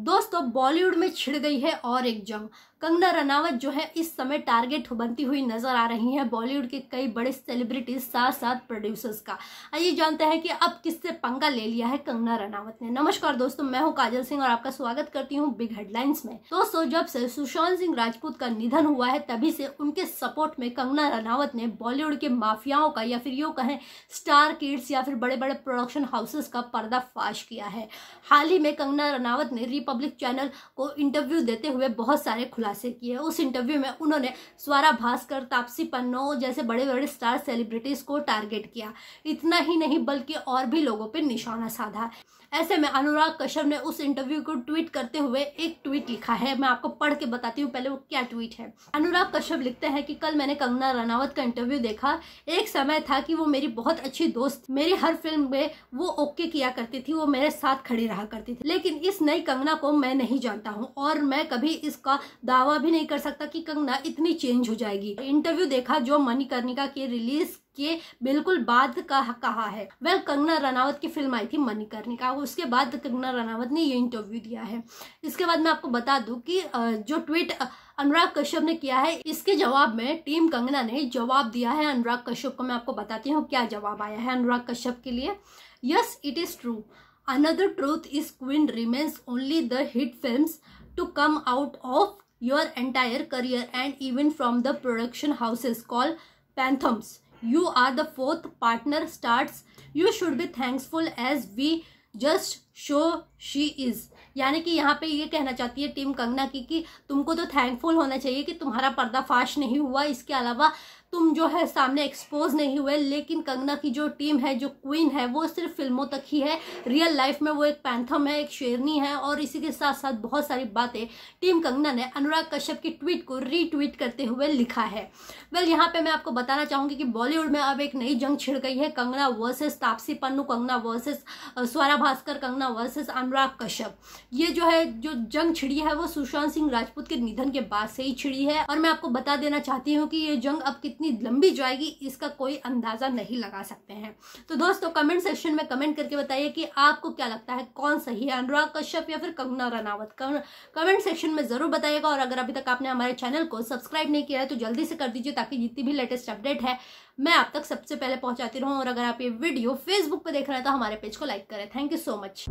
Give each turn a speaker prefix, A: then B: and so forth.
A: दोस्तों बॉलीवुड में छिड़ गई है और एक जंग कंगना रनावत जो है इस समय टारगेट बनती हुई नजर आ रही हैं बॉलीवुड के कई बड़े सेलिब्रिटीज साथ साथ प्रोड्यूसर्स का आइए जानते हैं कि अब किससे पंगा ले लिया है कंगना रनावत ने नमस्कार दोस्तों मैं हूं काजल सिंह और आपका स्वागत करती हूं बिग हेडलाइंस में दोस्तों जब से सुशांत सिंह राजपूत का निधन हुआ है तभी से उनके सपोर्ट में कंगना रनावत ने बॉलीवुड के माफियाओं का या फिर यू कहें स्टार किड्स या फिर बड़े बड़े प्रोडक्शन हाउसेस का पर्दाफाश किया है हाल ही में कंगना रनावत ने रिपब्लिक चैनल को इंटरव्यू देते हुए बहुत सारे खुला हासिल की है उस इंटरव्यू में उन्होंने स्वरा भास्कर तापसी पन्नो जैसे बड़े बड़े स्टार सेलिब्रिटीज़ को टारगेट किया इतना ही नहीं बल्कि और भी लोगों पर निशाना साधा ऐसे में अनुराग कश्यप ने उस इंटरव्यू को ट्वीट करते हुए एक ट्वीट लिखा है मैं आपको पढ़ के बताती हूँ पहले वो क्या ट्वीट है अनुराग कश्यप लिखते हैं कि कल मैंने कंगना रनावत का इंटरव्यू देखा एक समय था कि वो मेरी बहुत अच्छी दोस्त मेरी हर फिल्म में वो ओके किया करती थी वो मेरे साथ खड़ी रहा करती थी लेकिन इस नई कंगना को मैं नहीं जानता हूँ और मैं कभी इसका दावा दावा भी नहीं कर सकता कि कंगना इतनी चेंज हो जाएगी इंटरव्यू देखा जो मणिकर्णिका के रिलीज के बिल्कुल बाद का कहा है वेल कंगना रनावत की फिल्म आई थी मणिकर्णिका उसके बाद कंगना रनावत ने ये इंटरव्यू दिया है इसके बाद मैं आपको बता दूं कि जो ट्वीट अनुराग कश्यप ने किया है इसके जवाब में टीम कंगना ने जवाब दिया है अनुराग कश्यप को मैं आपको बताती हूँ क्या जवाब आया है अनुराग कश्यप के लिए yes it is true another truth is Queen remains only the hit film to come out of your entire career and even from the production houses called phantoms. You are the fourth partner starts. You should be thankful as we just show she is यानी कि यहाँ पे ये कहना चाहती है team Kangana की कि तुमको तो थैंकफुल होना चाहिए कि तुम्हारा पर्दाफाश नहीं हुआ इसके अलावा तुम जो है सामने एक्सपोज नहीं हुए लेकिन कंगना की जो टीम है जो क्वीन है वो सिर्फ फिल्मों तक ही है रियल लाइफ में वो एक पैंथम है एक शेरनी है और इसी के साथ साथ बहुत सारी बातें टीम कंगना ने अनुराग कश्यप की ट्वीट को रीट्वीट करते हुए लिखा है वेल well, यहाँ पे मैं आपको बताना चाहूँगी कि बॉलीवुड में अब एक नई जंग छिड़ गई है Kangana versus Taapsee Pannu Kangana versus Swara Bhasker Kangana Sapna versus अनुराग कश्यप ये जो है जो जंग छिड़ी है वो सुशांत सिंह राजपूत के निधन के बाद से ही छिड़ी है और मैं आपको बता देना चाहती हूँ कि ये जंग अब कितनी लंबी जाएगी इसका कोई अंदाजा नहीं लगा सकते हैं तो दोस्तों कमेंट सेक्शन में कमेंट करके बताइए कि आपको क्या लगता है कौन सही है अनुराग कश्यप या फिर कंगना रनावत कमेंट सेक्शन में जरूर बताइएगा और अगर अभी तक आपने हमारे चैनल को सब्सक्राइब नहीं किया है तो जल्दी से कर दीजिए ताकि जितनी भी लेटेस्ट अपडेट है मैं आप तक सबसे पहले पहुंचाती रहूं और अगर आप ये वीडियो फेसबुक पर देख रहे हैं तो हमारे पेज को लाइक करें थैंक यू सो मच